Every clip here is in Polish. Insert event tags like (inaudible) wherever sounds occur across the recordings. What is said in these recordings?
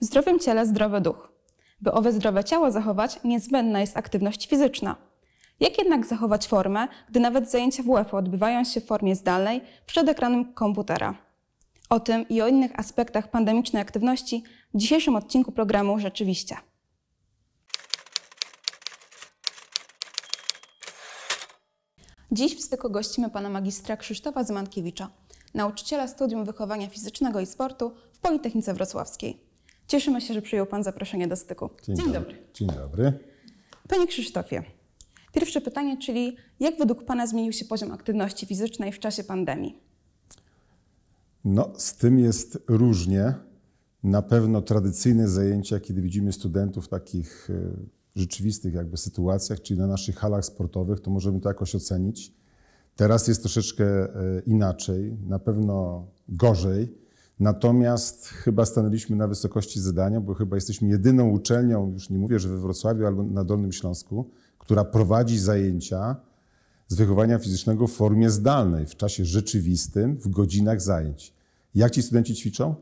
W zdrowym ciele zdrowy duch. By owe zdrowe ciało zachować, niezbędna jest aktywność fizyczna. Jak jednak zachować formę, gdy nawet zajęcia WF odbywają się w formie zdalnej przed ekranem komputera? O tym i o innych aspektach pandemicznej aktywności w dzisiejszym odcinku programu Rzeczywiście. Dziś w styku gościmy pana magistra Krzysztofa Zymankiewicza, nauczyciela studium wychowania fizycznego i sportu w Politechnice Wrocławskiej. Cieszymy się, że przyjął Pan zaproszenie do styku. Dzień, Dzień dobry. dobry. Dzień dobry. Panie Krzysztofie, pierwsze pytanie, czyli jak według Pana zmienił się poziom aktywności fizycznej w czasie pandemii? No, z tym jest różnie. Na pewno tradycyjne zajęcia, kiedy widzimy studentów w takich y, rzeczywistych jakby sytuacjach, czyli na naszych halach sportowych, to możemy to jakoś ocenić. Teraz jest troszeczkę y, inaczej, na pewno gorzej Natomiast chyba stanęliśmy na wysokości zadania, bo chyba jesteśmy jedyną uczelnią, już nie mówię, że we Wrocławiu albo na Dolnym Śląsku, która prowadzi zajęcia z wychowania fizycznego w formie zdalnej, w czasie rzeczywistym, w godzinach zajęć. Jak ci studenci ćwiczą?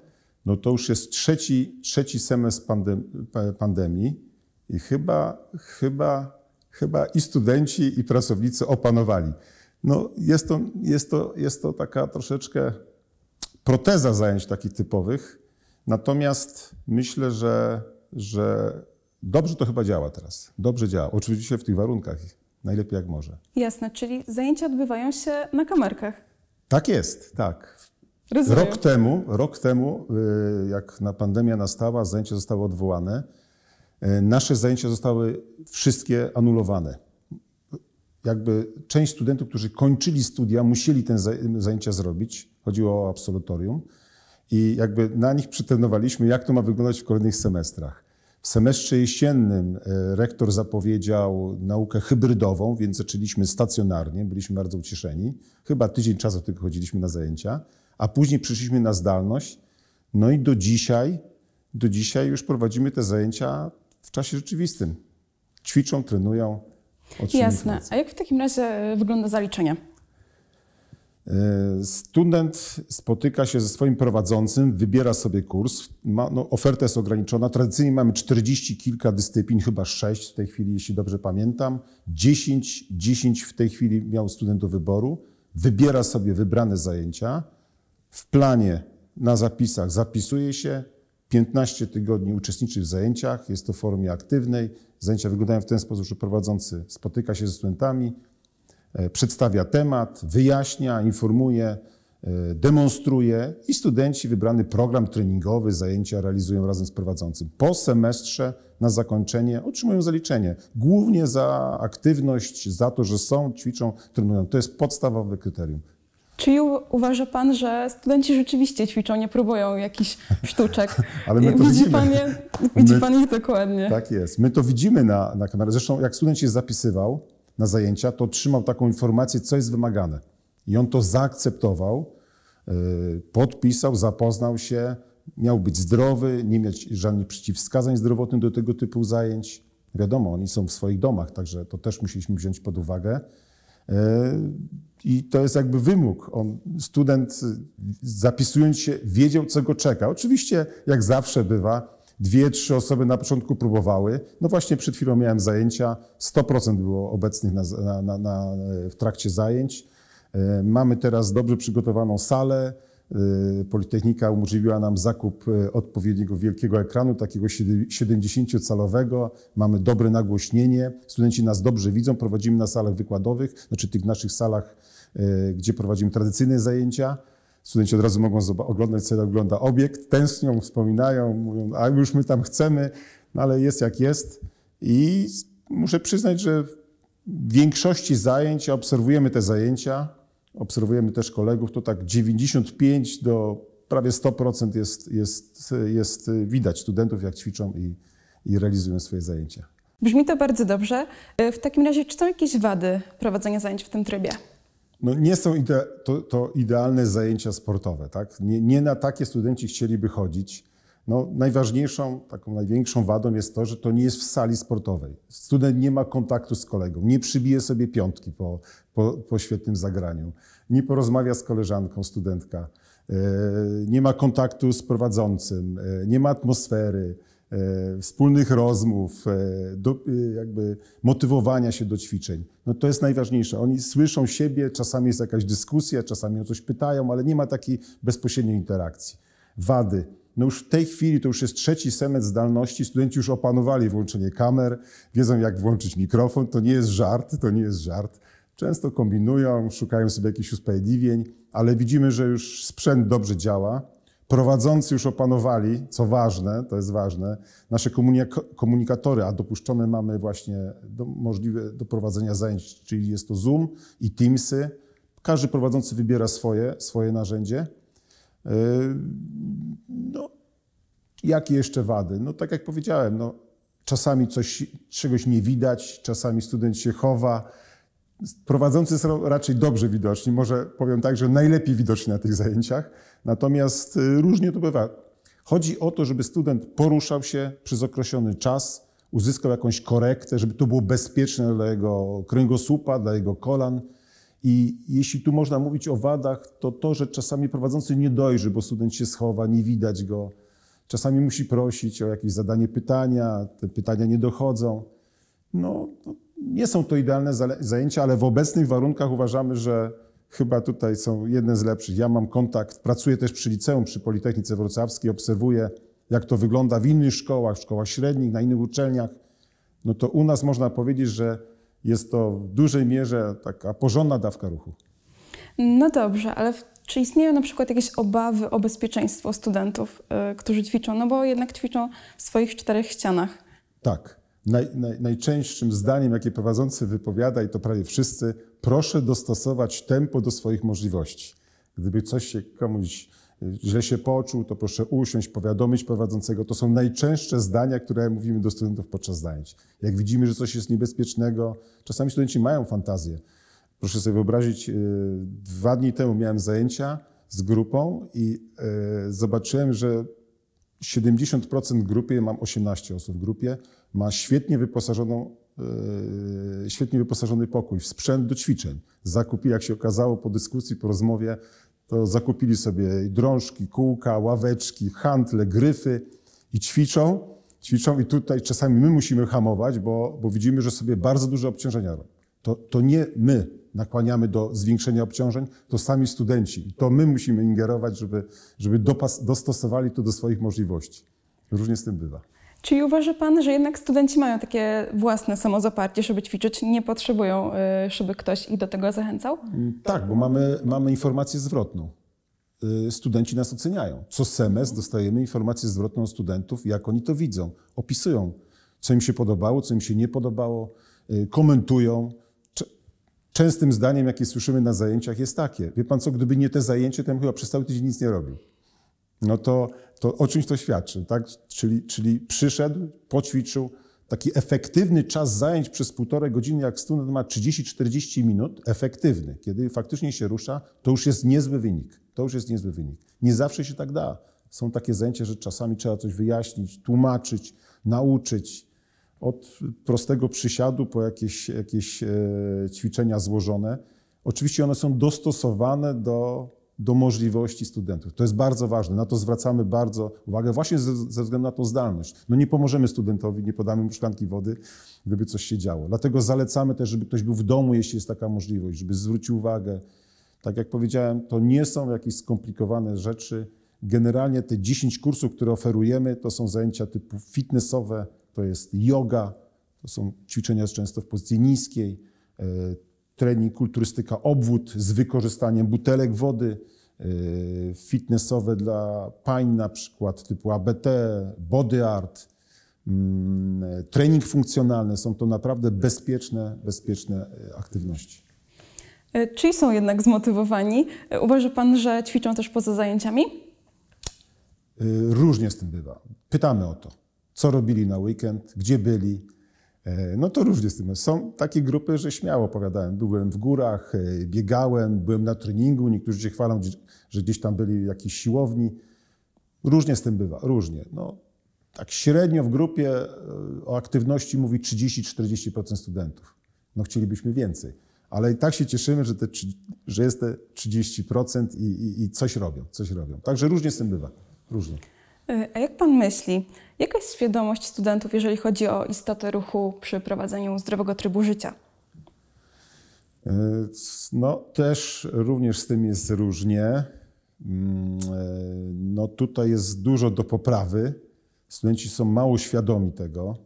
No to już jest trzeci, trzeci semestr pandem pandemii i chyba, chyba, chyba i studenci, i pracownicy opanowali. No jest to, jest to, jest to taka troszeczkę proteza zajęć takich typowych. Natomiast myślę, że, że dobrze to chyba działa teraz. Dobrze działa. Oczywiście w tych warunkach. Najlepiej jak może. Jasne, czyli zajęcia odbywają się na kamerkach. Tak jest, tak. Rozumiem. Rok temu, rok temu, y, jak na pandemia nastała, zajęcia zostały odwołane. Y, nasze zajęcia zostały wszystkie anulowane jakby część studentów, którzy kończyli studia, musieli ten zajęcia zrobić. Chodziło o absolutorium. I jakby na nich przytrenowaliśmy, jak to ma wyglądać w kolejnych semestrach. W semestrze jesiennym e, rektor zapowiedział naukę hybrydową, więc zaczęliśmy stacjonarnie, byliśmy bardzo ucieszeni. Chyba tydzień czasu tylko chodziliśmy na zajęcia, a później przyszliśmy na zdalność. No i do dzisiaj, do dzisiaj już prowadzimy te zajęcia w czasie rzeczywistym. Ćwiczą, trenują, Jasne. A jak w takim razie e, wygląda zaliczenie? E, student spotyka się ze swoim prowadzącym, wybiera sobie kurs. Ma, no, oferta jest ograniczona. Tradycyjnie mamy 40 kilka dyscyplin, chyba 6 w tej chwili, jeśli dobrze pamiętam. 10, 10 w tej chwili miał student do wyboru. Wybiera sobie wybrane zajęcia. W planie na zapisach zapisuje się, 15 tygodni uczestniczy w zajęciach, jest to w formie aktywnej. Zajęcia wyglądają w ten sposób, że prowadzący spotyka się ze studentami, e, przedstawia temat, wyjaśnia, informuje, e, demonstruje i studenci wybrany program treningowy, zajęcia realizują razem z prowadzącym. Po semestrze na zakończenie otrzymują zaliczenie, głównie za aktywność, za to, że są, ćwiczą, trenują. To jest podstawowe kryterium. Czy uważa Pan, że studenci rzeczywiście ćwiczą, nie próbują jakichś sztuczek? (laughs) Ale my to widzi widzimy. Pan je, (laughs) widzi my, Pan ich dokładnie. Tak jest. My to widzimy na, na kamerze. Zresztą jak student się zapisywał na zajęcia, to otrzymał taką informację, co jest wymagane. I on to zaakceptował, y, podpisał, zapoznał się, miał być zdrowy, nie mieć żadnych przeciwwskazań zdrowotnych do tego typu zajęć. Wiadomo, oni są w swoich domach, także to też musieliśmy wziąć pod uwagę. I to jest jakby wymóg. On, student zapisując się wiedział, co go czeka. Oczywiście, jak zawsze bywa, dwie, trzy osoby na początku próbowały. No właśnie przed chwilą miałem zajęcia, 100% było obecnych na, na, na, w trakcie zajęć. E, mamy teraz dobrze przygotowaną salę, Y, Politechnika umożliwiła nam zakup y, odpowiedniego wielkiego ekranu, takiego 70-calowego. Mamy dobre nagłośnienie, studenci nas dobrze widzą, prowadzimy na salach wykładowych, znaczy tych naszych salach, y, gdzie prowadzimy tradycyjne zajęcia. Studenci od razu mogą oglądać, co ogląda obiekt, tęsknią, wspominają, mówią, a już my tam chcemy, no ale jest jak jest. I muszę przyznać, że w większości zajęć obserwujemy te zajęcia, obserwujemy też kolegów, to tak 95 do prawie 100% jest, jest, jest widać studentów, jak ćwiczą i, i realizują swoje zajęcia. Brzmi to bardzo dobrze. E, w takim razie, czy są jakieś wady prowadzenia zajęć w tym trybie? No nie są ide to, to, idealne zajęcia sportowe. Tak? Nie, nie, na takie studenci chcieliby chodzić. No, najważniejszą, taką największą wadą jest to, że to nie jest w sali sportowej. Student nie ma kontaktu z kolegą, nie przybije sobie piątki po, po, po świetnym zagraniu, nie porozmawia z koleżanką, studentka, e, nie ma kontaktu z prowadzącym, e, nie ma atmosfery, e, wspólnych rozmów, do, jakby motywowania się do ćwiczeń. No to jest najważniejsze. Oni słyszą siebie, czasami jest jakaś dyskusja, czasami o coś pytają, ale nie ma takiej bezpośredniej interakcji. Wady no już w tej chwili to już jest trzeci semestr zdalności, studenci już opanowali włączenie kamer, wiedzą jak włączyć mikrofon, to nie jest żart, to nie jest żart. Często kombinują, szukają sobie jakichś usprawiedliwień, ale widzimy, że już sprzęt dobrze działa. Prowadzący już opanowali, co ważne, to jest ważne, nasze komunikatory, a dopuszczone mamy właśnie do, możliwe do prowadzenia zajęć, czyli jest to Zoom i Teamsy. Każdy prowadzący wybiera swoje, swoje narzędzie. Yy, no, jakie jeszcze wady? No, tak jak powiedziałem, no, czasami coś, czegoś nie widać, czasami student się chowa. Prowadzący są raczej dobrze widoczni, może powiem tak, że najlepiej widoczni na tych zajęciach, natomiast y, różnie to bywa. Chodzi o to, żeby student poruszał się przez określony czas, uzyskał jakąś korektę, żeby to było bezpieczne dla jego kręgosłupa, dla jego kolan, i jeśli tu można mówić o wadach, to to, że czasami prowadzący nie dojrzy, bo student się schowa, nie widać go. Czasami musi prosić o jakieś zadanie pytania, te pytania nie dochodzą. No, nie są to idealne zajęcia, ale w obecnych warunkach uważamy, że chyba tutaj są jedne z lepszych. Ja mam kontakt, pracuję też przy liceum, przy Politechnice Wrocławskiej, obserwuję, jak to wygląda w innych szkołach, w szkołach średnich, na innych uczelniach. No to u nas można powiedzieć, że jest to w dużej mierze taka porządna dawka ruchu. No dobrze, ale czy istnieją na przykład jakieś obawy o bezpieczeństwo studentów, y, którzy ćwiczą? No bo jednak ćwiczą w swoich czterech ścianach. Tak. Naj, naj, najczęstszym zdaniem, jakie prowadzący wypowiada, i to prawie wszyscy, proszę dostosować tempo do swoich możliwości. Gdyby coś się komuś źle się poczuł, to proszę usiąść, powiadomić prowadzącego. To są najczęstsze zdania, które mówimy do studentów podczas zajęć. Jak widzimy, że coś jest niebezpiecznego, czasami studenci mają fantazję. Proszę sobie wyobrazić, y, dwa dni temu miałem zajęcia z grupą i y, zobaczyłem, że 70% grupy, mam 18 osób w grupie, ma świetnie wyposażoną y, świetnie wyposażony pokój, sprzęt do ćwiczeń. Zakupi, jak się okazało, po dyskusji, po rozmowie to zakupili sobie drążki, kółka, ławeczki, hantle, gryfy i ćwiczą. Ćwiczą i tutaj czasami my musimy hamować, bo, bo widzimy, że sobie bardzo duże obciążenia robią. To, to nie my nakłaniamy do zwiększenia obciążeń, to sami studenci. I to my musimy ingerować, żeby, żeby dostosowali to do swoich możliwości. Różnie z tym bywa. Czyli uważa Pan, że jednak studenci mają takie własne samozaparcie, żeby ćwiczyć, nie potrzebują, y, żeby ktoś ich do tego zachęcał? Mm, tak, bo mamy, mamy informację zwrotną. Y, studenci nas oceniają. Co semestr dostajemy informację zwrotną od studentów, jak oni to widzą. Opisują, co im się podobało, co im się nie podobało, y, komentują. Częstym zdaniem, jakie słyszymy na zajęciach, jest takie. Wie pan co, gdyby nie te zajęcie, to ja bym chyba przez cały tydzień nic nie robił no to, to o czymś to świadczy, tak? Czyli, czyli przyszedł, poćwiczył, taki efektywny czas zajęć przez półtorej godziny, jak student ma 30-40 minut, efektywny, kiedy faktycznie się rusza, to już jest niezły wynik. To już jest niezły wynik. Nie zawsze się tak da. Są takie zajęcia, że czasami trzeba coś wyjaśnić, tłumaczyć, nauczyć. Od prostego przysiadu po jakieś, jakieś e, ćwiczenia złożone. Oczywiście one są dostosowane do do możliwości studentów. To jest bardzo ważne, na to zwracamy bardzo uwagę, właśnie ze, ze względu na tą zdalność. No nie pomożemy studentowi, nie podamy mu szklanki wody, gdyby coś się działo. Dlatego zalecamy też, żeby ktoś był w domu, jeśli jest taka możliwość, żeby zwrócił uwagę. Tak jak powiedziałem, to nie są jakieś skomplikowane rzeczy. Generalnie te 10 kursów, które oferujemy, to są zajęcia typu fitnessowe, to jest yoga, to są ćwiczenia często w pozycji niskiej, e, trening, kulturystyka, obwód z wykorzystaniem butelek wody, e, fitnessowe dla pań na przykład typu ABT, body art, mm, trening funkcjonalny. Są to naprawdę bezpieczne, bezpieczne e, aktywności. E, czyli są jednak zmotywowani? Uważa Pan, że ćwiczą też poza zajęciami? Różnie z tym bywa. Pytamy o to, co robili na weekend, gdzie byli, E, no to różnie z tym. Są takie grupy, że śmiało opowiadałem. Byłem w górach, e, biegałem, byłem na treningu. Niektórzy się chwalą, że gdzieś tam byli jakieś siłowni. Różnie z tym bywa, różnie. No, tak średnio w grupie e, o aktywności mówi 30-40% studentów. No chcielibyśmy więcej. Ale i tak się cieszymy, że, te, że jest te 30% i, i, i coś robią, coś robią. Także różnie z tym bywa, różnie. E, a jak Pan myśli, jaka jest świadomość studentów, jeżeli chodzi o istotę ruchu przy prowadzeniu zdrowego trybu życia? E, no, też również z tym jest różnie. Mm, e, no, tutaj jest dużo do poprawy. Studenci są mało świadomi tego.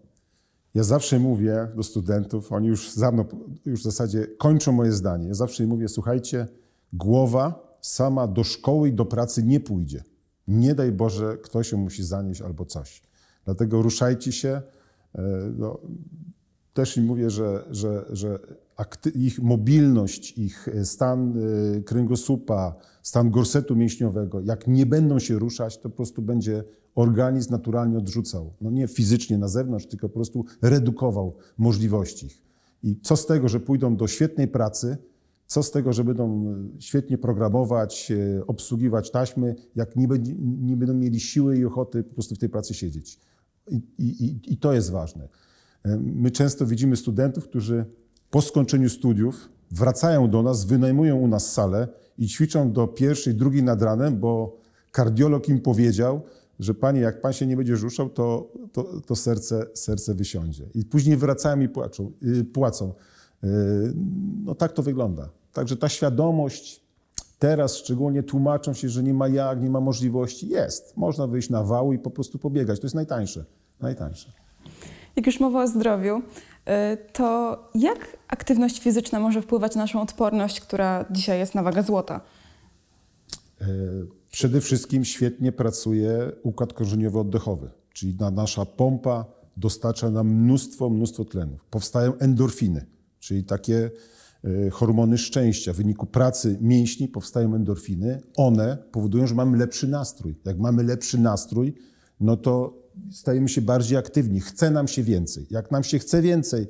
Ja zawsze mówię do studentów, oni już za mną, już w zasadzie kończą moje zdanie. Ja zawsze im mówię, słuchajcie, głowa sama do szkoły i do pracy nie pójdzie. Nie daj Boże, kto się musi zanieść albo coś. Dlatego ruszajcie się. E, no, też im mówię, że, że, że ich mobilność, ich e, stan e, kręgosłupa, stan gorsetu mięśniowego, jak nie będą się ruszać, to po prostu będzie organizm naturalnie odrzucał. No nie fizycznie na zewnątrz, tylko po prostu redukował możliwości ich. I co z tego, że pójdą do świetnej pracy, co z tego, że będą e, świetnie programować, e, obsługiwać taśmy, jak nie, będzie, nie będą mieli siły i ochoty po prostu w tej pracy siedzieć. I, i, I to jest ważne. E, my często widzimy studentów, którzy po skończeniu studiów wracają do nas, wynajmują u nas salę i ćwiczą do pierwszej, drugiej nad ranem, bo kardiolog im powiedział, że panie, jak pan się nie będzie ruszał, to, to, to, serce, serce wysiądzie. I później wracają i płaczą, y, płacą. Y, no tak to wygląda. Także ta świadomość teraz szczególnie tłumaczą się, że nie ma jak, nie ma możliwości. Jest. Można wyjść na wał i po prostu pobiegać. To jest najtańsze. Najtańsze. Jak już mowa o zdrowiu, y, to jak aktywność fizyczna może wpływać na naszą odporność, która dzisiaj jest na wagę złota? E, przede wszystkim świetnie pracuje układ korzeniowy oddechowy czyli nasza pompa dostarcza nam mnóstwo, mnóstwo tlenów. Powstają endorfiny, czyli takie Y, hormony szczęścia. W wyniku pracy mięśni powstają endorfiny. One powodują, że mamy lepszy nastrój. Jak mamy lepszy nastrój, no to stajemy się bardziej aktywni. Chce nam się więcej. Jak nam się chce więcej,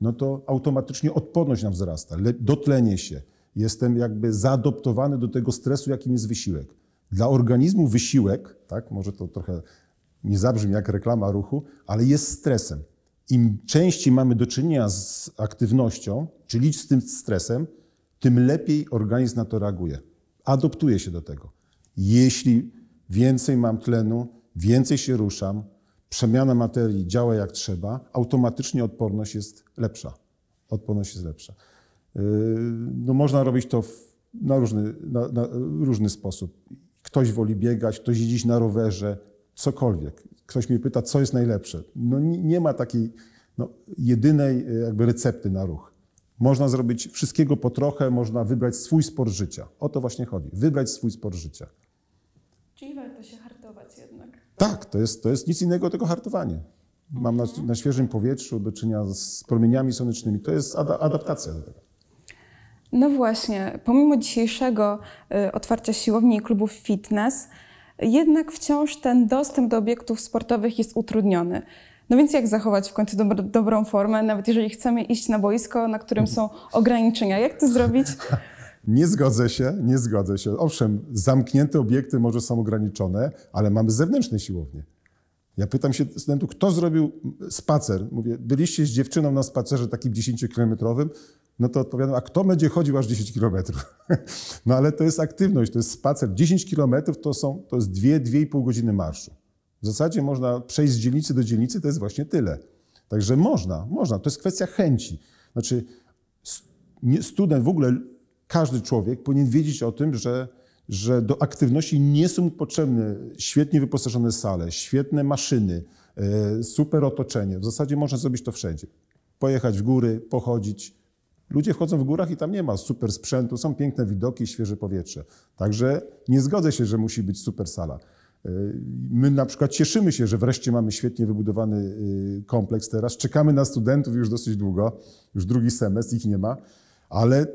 no to automatycznie odporność nam wzrasta, dotlenie się. Jestem jakby zaadoptowany do tego stresu, jakim jest wysiłek. Dla organizmu wysiłek, tak, może to trochę nie zabrzmi jak reklama ruchu, ale jest stresem im częściej mamy do czynienia z aktywnością, czyli z tym stresem, tym lepiej organizm na to reaguje. Adoptuje się do tego. Jeśli więcej mam tlenu, więcej się ruszam, przemiana materii działa jak trzeba, automatycznie odporność jest lepsza. Odporność jest lepsza. Yy, no, można robić to w, na, różny, na, na różny sposób. Ktoś woli biegać, ktoś jeździć na rowerze, cokolwiek ktoś mnie pyta, co jest najlepsze. No nie ma takiej no, jedynej e, jakby recepty na ruch. Można zrobić wszystkiego po trochę, można wybrać swój sport życia. O to właśnie chodzi. Wybrać swój sport życia. Czyli warto się hartować jednak. Tak, to jest, to jest nic innego, tylko hartowanie. Mam na, mhm. na świeżym powietrzu do czynienia z promieniami słonecznymi. To jest adaptacja do tego. No właśnie, pomimo dzisiejszego y, otwarcia siłowni i klubów fitness, jednak wciąż ten dostęp do obiektów sportowych jest utrudniony. No więc jak zachować w końcu dobrą formę, nawet jeżeli chcemy iść na boisko, na którym są (laughs) ograniczenia? Jak to zrobić? (laughs) Nie zgodzę się, nie zgodzę się. Owszem, zamknięte obiekty może są ograniczone, ale mamy zewnętrzne siłownie. Ja pytam się studentów, kto zrobił spacer? Mówię, byliście z dziewczyną na spacerze takim 10-kilometrowym? No to odpowiadam, a kto będzie chodził aż 10 kilometrów? (laughs) no ale to jest aktywność, to jest spacer. 10 kilometrów to, są, to jest 2-2,5 godziny marszu. W zasadzie można przejść z dzielnicy do dzielnicy, to jest właśnie tyle. Także można, można. To jest kwestia chęci. Znaczy, student, w ogóle każdy człowiek powinien wiedzieć o tym, że że do aktywności nie są potrzebne świetnie wyposażone sale, świetne maszyny, e, super otoczenie. W zasadzie można zrobić to wszędzie. Pojechać w góry, pochodzić. Ludzie wchodzą w górach i tam nie ma super sprzętu, są piękne widoki, świeże powietrze. Także nie zgodzę się, że musi być super sala. E, my na przykład cieszymy się, że wreszcie mamy świetnie wybudowany e, kompleks teraz. Czekamy na studentów już dosyć długo, już drugi semestr, ich nie ma, ale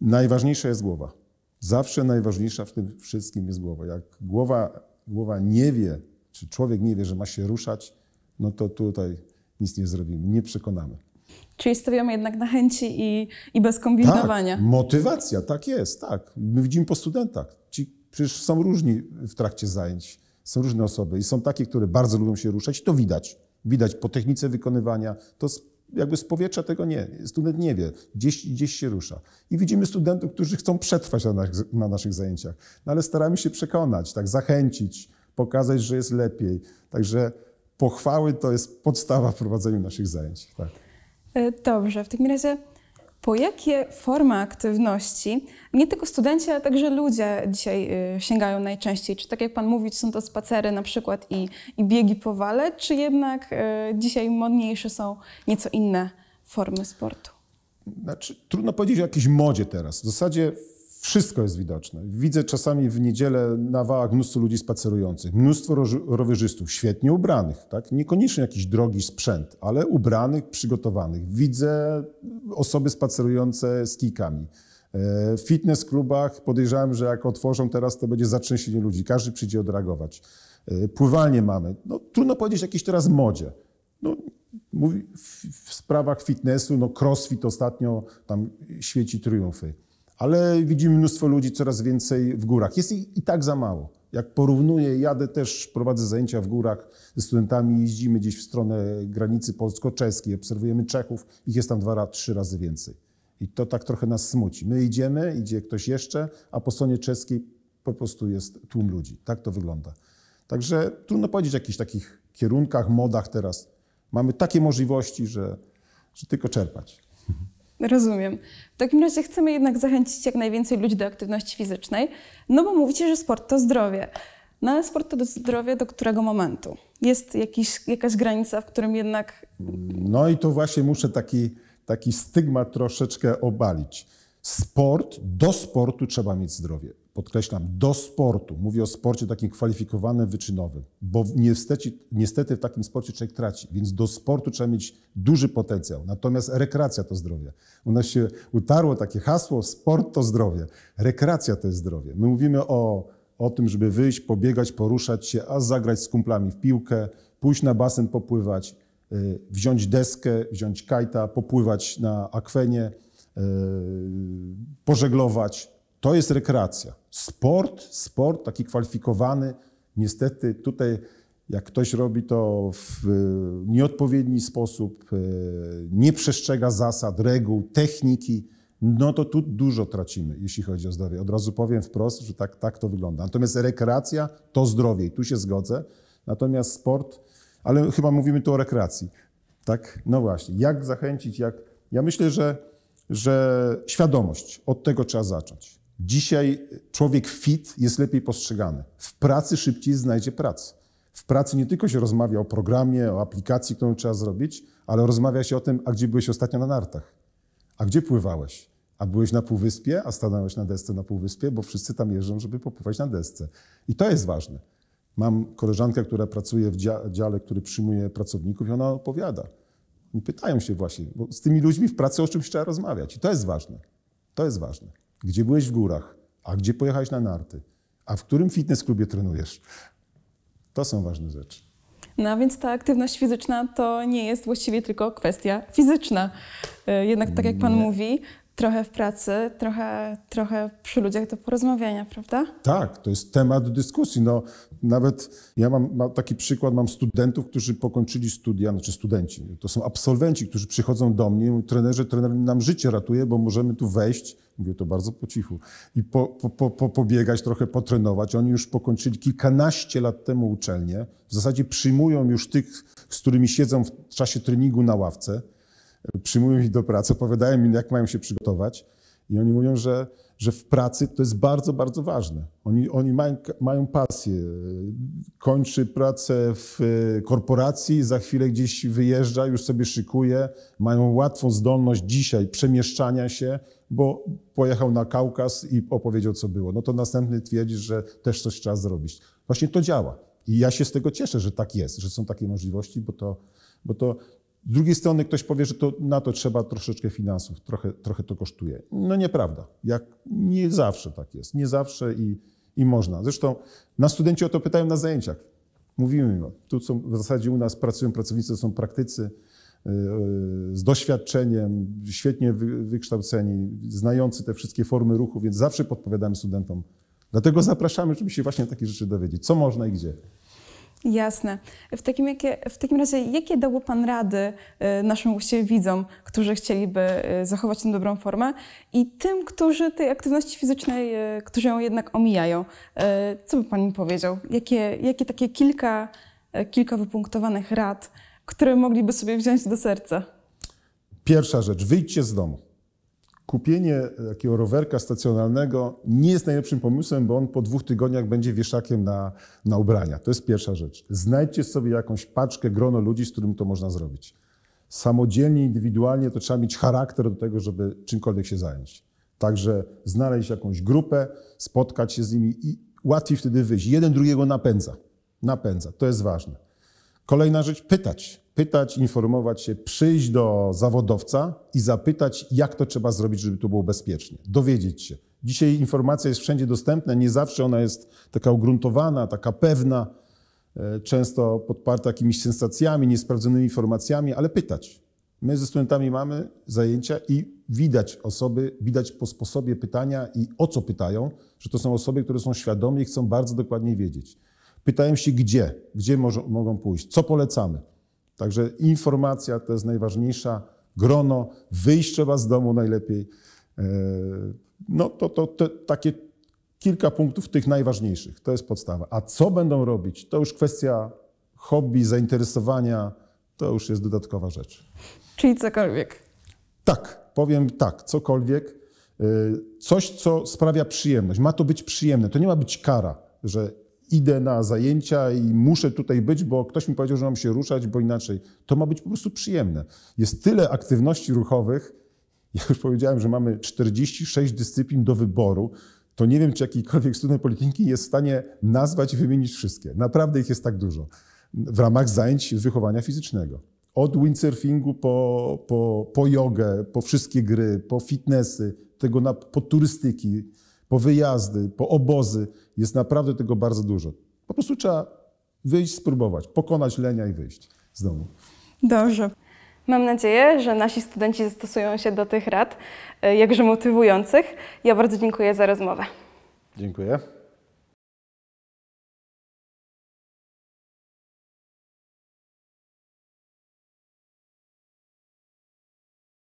najważniejsza jest głowa. Zawsze najważniejsza w tym wszystkim jest głowa. Jak głowa, głowa nie wie, czy człowiek nie wie, że ma się ruszać, no to tutaj nic nie zrobimy, nie przekonamy. Czyli stawiamy jednak na chęci i, i bez kombinowania. Tak, motywacja, tak jest, tak. My widzimy po studentach. Ci przecież są różni w trakcie zajęć, są różne osoby i są takie, które bardzo lubią się ruszać, to widać. Widać po technice wykonywania, to jakby z powietrza tego nie, student nie wie, gdzieś, gdzieś się rusza. I widzimy studentów, którzy chcą przetrwać na, nas, na naszych zajęciach, no ale staramy się przekonać, tak zachęcić, pokazać, że jest lepiej. Także pochwały to jest podstawa w prowadzeniu naszych zajęć. Tak. E, dobrze, w takim razie po jakie formy aktywności, nie tylko studenci, ale także ludzie dzisiaj y, sięgają najczęściej? Czy tak jak Pan mówi, są to spacery na przykład i, i biegi po wale, czy jednak y, dzisiaj modniejsze są nieco inne formy sportu? Znaczy, trudno powiedzieć o jakiejś modzie teraz. W zasadzie wszystko jest widoczne. Widzę czasami w niedzielę na wałach mnóstwo ludzi spacerujących, mnóstwo rowerzystów, świetnie ubranych, tak? niekoniecznie jakiś drogi sprzęt, ale ubranych, przygotowanych. Widzę osoby spacerujące z kikami, e, W fitness klubach podejrzewam, że jak otworzą teraz, to będzie zatrzęsienie ludzi. Każdy przyjdzie odreagować. E, pływalnie mamy. No, trudno powiedzieć jakiś teraz modzie. No, w, w sprawach fitnessu, no crossfit ostatnio tam świeci triumfy ale widzimy mnóstwo ludzi coraz więcej w górach. Jest ich i tak za mało. Jak porównuję, jadę też, prowadzę zajęcia w górach ze studentami, jeździmy gdzieś w stronę granicy polsko-czeskiej, obserwujemy Czechów, ich jest tam dwa, trzy razy więcej. I to tak trochę nas smuci. My idziemy, idzie ktoś jeszcze, a po stronie czeskiej po prostu jest tłum ludzi. Tak to wygląda. Także trudno powiedzieć o jakichś takich kierunkach, modach teraz. Mamy takie możliwości, że, że tylko czerpać. Rozumiem. W takim razie chcemy jednak zachęcić jak najwięcej ludzi do aktywności fizycznej, no bo mówicie, że sport to zdrowie. No ale sport to zdrowie do którego momentu? Jest jakiś, jakaś granica, w którym jednak... No i tu właśnie muszę taki, taki stygmat troszeczkę obalić. Sport, do sportu trzeba mieć zdrowie podkreślam, do sportu. Mówię o sporcie takim kwalifikowanym, wyczynowym, bo niestety, niestety w takim sporcie człowiek traci, więc do sportu trzeba mieć duży potencjał. Natomiast rekreacja to zdrowie. U nas się utarło takie hasło, sport to zdrowie, rekreacja to jest zdrowie. My mówimy o, o tym, żeby wyjść, pobiegać, poruszać się, a zagrać z kumplami w piłkę, pójść na basen, popływać, yy, wziąć deskę, wziąć kajta, popływać na akwenie, yy, pożeglować, to jest rekreacja. Sport, sport taki kwalifikowany, niestety tutaj jak ktoś robi to w e, nieodpowiedni sposób, e, nie przestrzega zasad, reguł, techniki, no to tu dużo tracimy, jeśli chodzi o zdrowie. Od razu powiem wprost, że tak, tak to wygląda. Natomiast rekreacja to zdrowie i tu się zgodzę. Natomiast sport, ale chyba mówimy tu o rekreacji. Tak? No właśnie. Jak zachęcić, jak... Ja myślę, że, że świadomość, od tego trzeba zacząć. Dzisiaj człowiek fit jest lepiej postrzegany. W pracy szybciej znajdzie pracę. W pracy nie tylko się rozmawia o programie, o aplikacji, którą trzeba zrobić, ale rozmawia się o tym, a gdzie byłeś ostatnio na nartach, a gdzie pływałeś, a byłeś na półwyspie, a stanąłeś na desce na półwyspie, bo wszyscy tam jeżdżą, żeby popływać na desce. I to jest ważne. Mam koleżankę, która pracuje w dziale, który przyjmuje pracowników i ona opowiada. I pytają się właśnie, bo z tymi ludźmi w pracy o czymś trzeba rozmawiać. I to jest ważne. To jest ważne. Gdzie byłeś w górach? A gdzie pojechałeś na narty? A w którym fitness klubie trenujesz? To są ważne rzeczy. No więc ta aktywność fizyczna to nie jest właściwie tylko kwestia fizyczna. Y, jednak tak jak Pan nie. mówi, trochę w pracy, trochę, trochę przy ludziach do porozmawiania, prawda? Tak, to jest temat dyskusji. No, nawet ja mam, mam, taki przykład, mam studentów, którzy pokończyli studia, znaczy studenci, to są absolwenci, którzy przychodzą do mnie i mówią, trenerze, trener nam życie ratuje, bo możemy tu wejść, mówię to bardzo po cichu, i po, po, po, pobiegać, trochę potrenować. Oni już pokończyli kilkanaście lat temu uczelnię, w zasadzie przyjmują już tych, z którymi siedzą w czasie treningu na ławce, przyjmują ich do pracy, opowiadają im, jak mają się przygotować. I oni mówią, że, że w pracy to jest bardzo, bardzo ważne. Oni, oni mają, mają pasję. Kończy pracę w e, korporacji, za chwilę gdzieś wyjeżdża, już sobie szykuje. Mają łatwą zdolność dzisiaj przemieszczania się, bo pojechał na Kaukaz i opowiedział, co było. No to następny twierdzi, że też coś trzeba zrobić. Właśnie to działa. I ja się z tego cieszę, że tak jest, że są takie możliwości, bo to, bo to z drugiej strony ktoś powie, że to, na to trzeba troszeczkę finansów, trochę, trochę to kosztuje. No nieprawda. Jak, nie zawsze tak jest. Nie zawsze i, i można. Zresztą na studenci o to pytają na zajęciach. Mówimy im, tu są w zasadzie u nas pracują pracownicy, to są praktycy y, y, z doświadczeniem, świetnie wykształceni, znający te wszystkie formy ruchu, więc zawsze podpowiadamy studentom. Dlatego zapraszamy, żeby się właśnie takie rzeczy dowiedzieć. Co można i gdzie. Jasne. W takim, jakie, w takim razie, jakie dałby Pan rady y, naszym właściwie widzom, którzy chcieliby y, zachować tę dobrą formę i tym, którzy tej aktywności fizycznej, y, którzy ją jednak omijają? Co by Pan im powiedział? Jakie, jakie takie kilka, kilka wypunktowanych rad, które mogliby sobie wziąć do serca? Pierwsza rzecz, wyjdźcie z domu kupienie e, takiego rowerka stacjonalnego nie jest najlepszym pomysłem, bo on po dwóch tygodniach będzie wieszakiem na, na ubrania. To jest pierwsza rzecz. Znajdźcie sobie jakąś paczkę, grono ludzi, z którym to można zrobić. Samodzielnie, indywidualnie to trzeba mieć charakter do tego, żeby czymkolwiek się zająć. Także znaleźć jakąś grupę, spotkać się z nimi i łatwiej wtedy wyjść. Jeden drugiego napędza. Napędza, to jest ważne. Kolejna rzecz, pytać pytać, informować się, przyjść do zawodowca i zapytać, jak to trzeba zrobić, żeby to było bezpiecznie. Dowiedzieć się. Dzisiaj informacja jest wszędzie dostępna, nie zawsze ona jest taka ugruntowana, taka pewna, e, często podparta jakimiś sensacjami, niesprawdzonymi informacjami, ale pytać. My ze studentami mamy zajęcia i widać osoby, widać po sposobie pytania i o co pytają, że to są osoby, które są świadome i chcą bardzo dokładnie wiedzieć. Pytają się gdzie, gdzie mogą pójść, co polecamy. Także informacja to jest najważniejsza, grono, wyjść trzeba z domu najlepiej. E, no to, to, to takie kilka punktów tych najważniejszych, to jest podstawa. A co będą robić, to już kwestia hobby, zainteresowania, to już jest dodatkowa rzecz. Czyli cokolwiek. Tak, powiem tak, cokolwiek. E, coś, co sprawia przyjemność. Ma to być przyjemne. To nie ma być kara, że idę na zajęcia i muszę tutaj być, bo ktoś mi powiedział, że mam się ruszać, bo inaczej. To ma być po prostu przyjemne. Jest tyle aktywności ruchowych. Ja już powiedziałem, że mamy 46 dyscyplin do wyboru. To nie wiem, czy jakikolwiek student polityki jest w stanie nazwać i wymienić wszystkie. Naprawdę ich jest tak dużo. W ramach zajęć wychowania fizycznego. Od windsurfingu po, po, po jogę, po wszystkie gry, po fitnessy, tego na, po turystyki po wyjazdy, po obozy. Jest naprawdę tego bardzo dużo. Po prostu trzeba wyjść, spróbować, pokonać lenia i wyjść z domu. Dobrze. Mam nadzieję, że nasi studenci zastosują się do tych rad, e, jakże motywujących. Ja bardzo dziękuję za rozmowę. Dziękuję.